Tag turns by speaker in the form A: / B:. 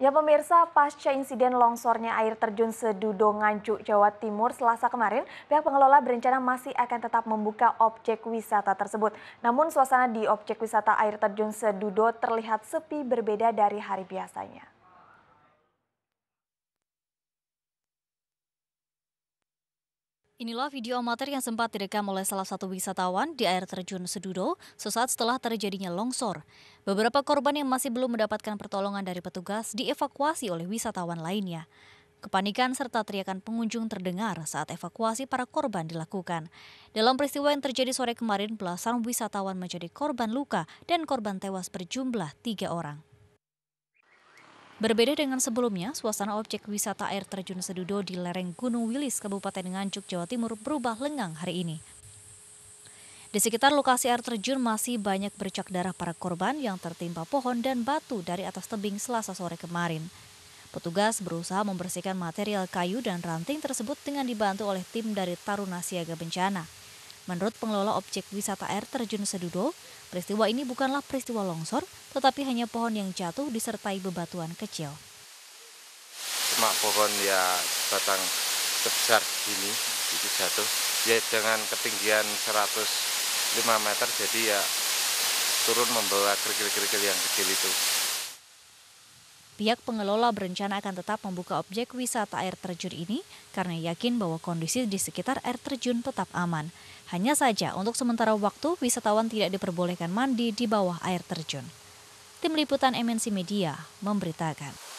A: Ya pemirsa, pasca insiden longsornya air terjun Sedudo Nganjuk, Jawa Timur selasa kemarin, pihak pengelola berencana masih akan tetap membuka objek wisata tersebut. Namun suasana di objek wisata air terjun Sedudo terlihat sepi berbeda dari hari biasanya.
B: Inilah video amatir yang sempat direkam oleh salah satu wisatawan di air terjun Sedudo sesaat setelah terjadinya longsor. Beberapa korban yang masih belum mendapatkan pertolongan dari petugas dievakuasi oleh wisatawan lainnya. Kepanikan serta teriakan pengunjung terdengar saat evakuasi para korban dilakukan. Dalam peristiwa yang terjadi sore kemarin, belasan wisatawan menjadi korban luka dan korban tewas berjumlah tiga orang. Berbeda dengan sebelumnya, suasana objek wisata air terjun Sedudo di lereng Gunung Wilis, Kabupaten Nganjuk, Jawa Timur berubah lengang hari ini. Di sekitar lokasi air terjun masih banyak bercak darah para korban yang tertimpa pohon dan batu dari atas tebing selasa sore kemarin. Petugas berusaha membersihkan material kayu dan ranting tersebut dengan dibantu oleh tim dari Taruna Siaga Bencana. Menurut pengelola objek wisata air terjun Sedudo, peristiwa ini bukanlah peristiwa longsor, tetapi hanya pohon yang jatuh disertai bebatuan kecil.
C: Cuma pohon ya batang sebesar gini, itu jatuh. Ya dengan ketinggian 105 meter, jadi ya turun membawa kerikil-kerikil yang kecil itu.
B: Pihak pengelola berencana akan tetap membuka objek wisata air terjun ini karena yakin bahwa kondisi di sekitar air terjun tetap aman. Hanya saja untuk sementara waktu wisatawan tidak diperbolehkan mandi di bawah air terjun. Tim Liputan MNC Media memberitakan.